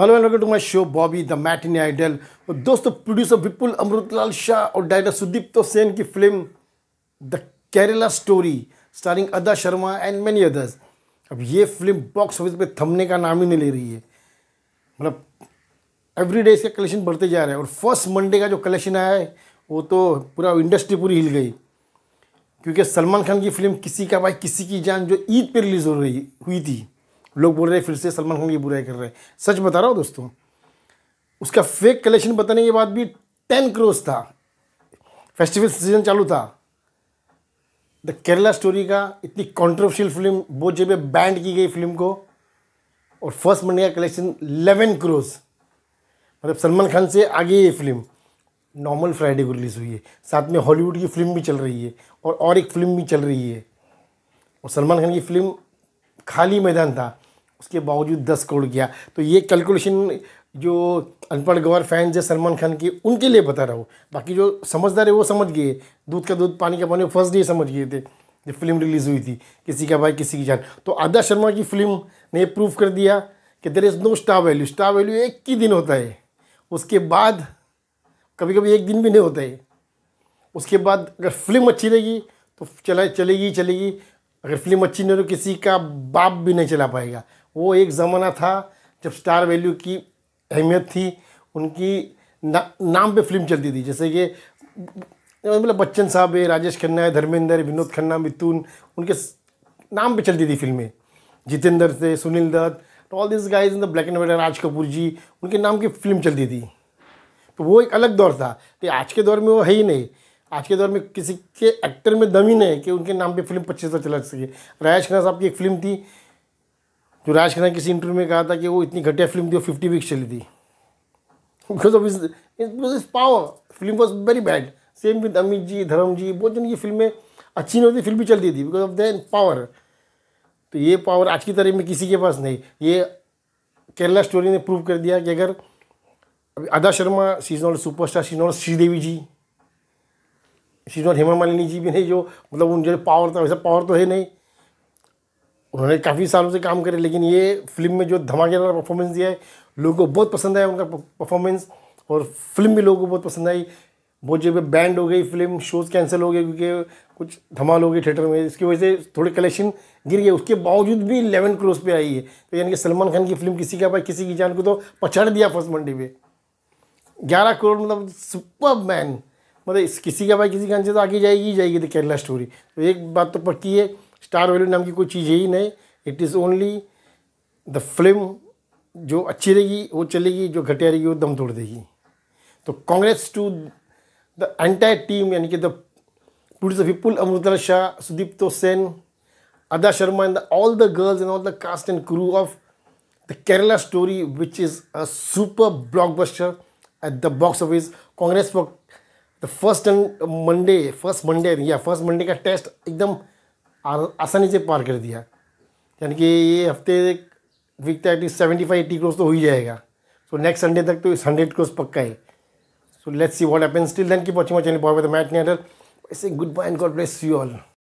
hello and welcome to my show Bobby the matinee idol और दोस्तों producer विपुल अमृतलाल शाह और director Sudeep Sudipto Sen की film the Kerala story starring Adah Sharma and many others अब ये film box office पे थमने का नाम ही नहीं ले रही है मतलब एवरी डे इसका कलेक्शन बढ़ते जा रहा है और फर्स्ट मंडे का जो कलेक्शन आया है वो तो पूरा इंडस्ट्री पूरी हिल गई क्योंकि सलमान खान की फिल्म किसी का भाई किसी की जान जो ईद पर रिलीज़ हो रही हुई थी लोग बोल रहे हैं फिर से सलमान खान की बुराई कर रहे हैं सच बता रहा हूँ दोस्तों उसका फेक कलेक्शन बताने के बाद भी टेन क्रोस था फेस्टिवल सीजन चालू था द केरला स्टोरी का इतनी कॉन्ट्रोवर्शियल फिल्म बहुत जगह बैंड की गई फिल्म को और फर्स्ट मंडे का कलेक्शन इलेवन क्रोस मतलब सलमान खान से आगे ये फिल्म नॉर्मल फ्राइडे को रिलीज़ हुई है साथ में हॉलीवुड की फिल्म भी चल रही है और और एक फिल्म भी चल रही है और सलमान खान की फिल्म खाली मैदान था उसके बावजूद दस करोड़ किया तो ये कैलकुलेशन जो अनपढ़ गवार फैन जो सलमान खान की उनके लिए बता रहा हूँ बाकी जो समझदार है वो समझ गए दूध का दूध पानी का पानी फर्स्ट डे समझ गए थे जब फिल्म रिलीज़ हुई थी किसी का भाई किसी की जान तो आदा शर्मा की फिल्म ने प्रूव कर दिया कि there is no star value star value एक ही दिन होता है उसके बाद कभी कभी एक दिन भी नहीं होता है उसके बाद अगर फिल्म अच्छी रहेगी तो चला चलेगी चलेगी अगर फिल्म अच्छी नहीं हो तो किसी का बाप भी नहीं चला पाएगा वो एक ज़माना था जब स्टार वैल्यू की अहमियत थी उनकी ना, नाम पे फिल्म चलती थी जैसे कि मतलब बच्चन साहब है राजेश खन्ना है धर्मेंद्र विनोद खन्ना मिथुन उनके नाम पे चलती थी फिल्में जितेंद्र से Sunil Dutt all this guys in the black and white Raj Kapoor ji उनके नाम की फिल्म चलती थी तो वो एक अलग दौर था तो आज के दौर में वो है ही नहीं आज के दौर में किसी के एक्टर में दम ही नहीं है कि उनके नाम पे फिल्म पच्चीस सौ चला सके राजेश खन्ना साहब की एक फिल्म थी जो राज खन्ना किसी इंटरव्यू में कहा था कि वो इतनी घटिया फिल्म थी वो फिफ्टी वीक्स चली थी because of his power film was very bad same with Amit ji Dharam ji बहुत जन की फिल्में अच्छी नहीं होती फिल्म भी चलती थी बिकॉज ऑफ दैन पावर तो ये पावर आज की तारीख में किसी के पास नहीं ये केरला स्टोरी ने प्रूव कर दिया कि अगर अभी Adah Sharma season is super superstar season not Sridevi ji season और हेमा मालिनी जी भी नहीं जो मतलब उन जो पावर था वैसा पावर तो है नहीं उन्होंने काफ़ी सालों से काम करे लेकिन ये फिल्म में जो धमाकेदार परफॉर्मेंस दिया है लोगों को बहुत पसंद आया उनका परफॉर्मेंस और फिल्म भी लोगों को बहुत पसंद आई बहुत जगह बैंड हो गई फिल्म शोज़ कैंसिल हो गए क्योंकि कुछ धमाल हो गई थिएटर में इसकी वजह से थोड़े कलेक्शन गिर गए उसके बावजूद भी इलेवन क्रोज पे आई है तो यानी कि सलमान खान की फिल्म किसी का भाई किसी की जान को तो पछाड़ दिया फर्स्ट मंडी पे ग्यारह करोड़ मतलब सुपर मैन मतलब इस किसी का भाई किसी खान से तो आगे जाएगी जाएगी तो केरला स्टोरी तो एक बात तो पक्की है स्टार वैल्यू नाम की कोई चीज़ ही नहीं it is only the film जो अच्छी रहेगी वो चलेगी जो घटिया रहेगी वो दम तोड़ देगी तो congrats to the entire team यानी कि the police of Vipul Amritlal Shah तो Sen Adah Sharma and all the girls and all the cast and crew of the Kerala Story which is a super blockbuster at the box office congrats for the first and Monday first Monday या first Monday का test एकदम आसानी से पार कर दिया यानी कि ये हफ्ते वीक तक at least seventy five eighty crores तो हो ही जाएगा सो नेक्स्ट संडे तक तो इस हंड्रेड क्रोस पक्का है so let's see what happens still then keep watching watching bye with it's a good bye and God bless you all